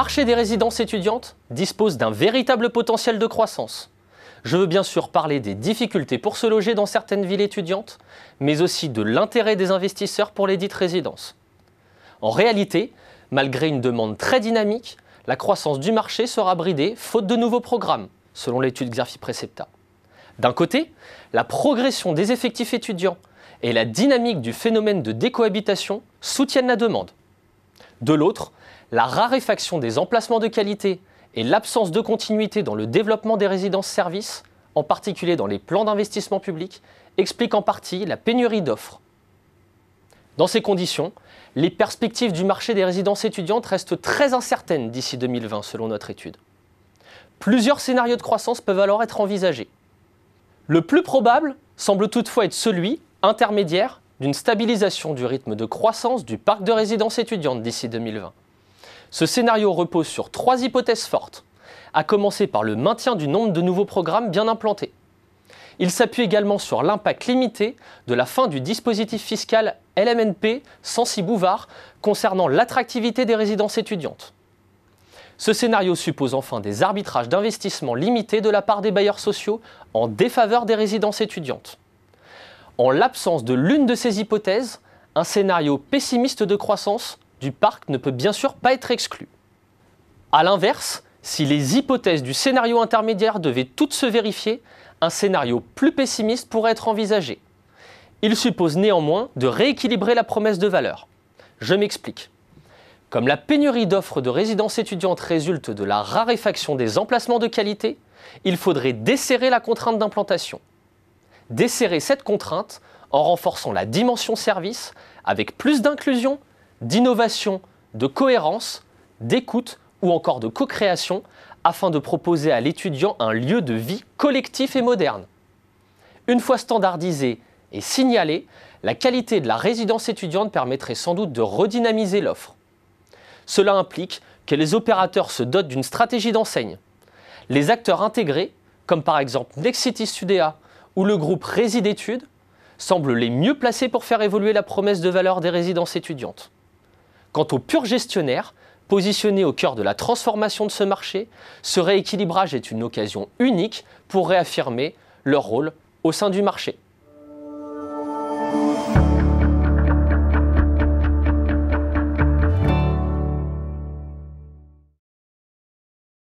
marché des résidences étudiantes dispose d'un véritable potentiel de croissance. Je veux bien sûr parler des difficultés pour se loger dans certaines villes étudiantes, mais aussi de l'intérêt des investisseurs pour les dites résidences. En réalité, malgré une demande très dynamique, la croissance du marché sera bridée faute de nouveaux programmes, selon l'étude Xerfi Precepta. D'un côté, la progression des effectifs étudiants et la dynamique du phénomène de décohabitation soutiennent la demande, de l'autre, la raréfaction des emplacements de qualité et l'absence de continuité dans le développement des résidences-services, en particulier dans les plans d'investissement public, expliquent en partie la pénurie d'offres. Dans ces conditions, les perspectives du marché des résidences étudiantes restent très incertaines d'ici 2020 selon notre étude. Plusieurs scénarios de croissance peuvent alors être envisagés. Le plus probable semble toutefois être celui, intermédiaire, d'une stabilisation du rythme de croissance du parc de résidences étudiantes d'ici 2020. Ce scénario repose sur trois hypothèses fortes, à commencer par le maintien du nombre de nouveaux programmes bien implantés. Il s'appuie également sur l'impact limité de la fin du dispositif fiscal LMNP 106 Bouvard concernant l'attractivité des résidences étudiantes. Ce scénario suppose enfin des arbitrages d'investissement limités de la part des bailleurs sociaux en défaveur des résidences étudiantes. En l'absence de l'une de ces hypothèses, un scénario pessimiste de croissance du parc ne peut bien sûr pas être exclu. A l'inverse, si les hypothèses du scénario intermédiaire devaient toutes se vérifier, un scénario plus pessimiste pourrait être envisagé. Il suppose néanmoins de rééquilibrer la promesse de valeur. Je m'explique. Comme la pénurie d'offres de résidences étudiantes résulte de la raréfaction des emplacements de qualité, il faudrait desserrer la contrainte d'implantation desserrer cette contrainte en renforçant la dimension service avec plus d'inclusion, d'innovation, de cohérence, d'écoute ou encore de co-création afin de proposer à l'étudiant un lieu de vie collectif et moderne. Une fois standardisé et signalé, la qualité de la résidence étudiante permettrait sans doute de redynamiser l'offre. Cela implique que les opérateurs se dotent d'une stratégie d'enseigne. Les acteurs intégrés, comme par exemple Nexity Studia où le groupe Résidétudes semble les mieux placés pour faire évoluer la promesse de valeur des résidences étudiantes. Quant aux purs gestionnaires, positionnés au cœur de la transformation de ce marché, ce rééquilibrage est une occasion unique pour réaffirmer leur rôle au sein du marché.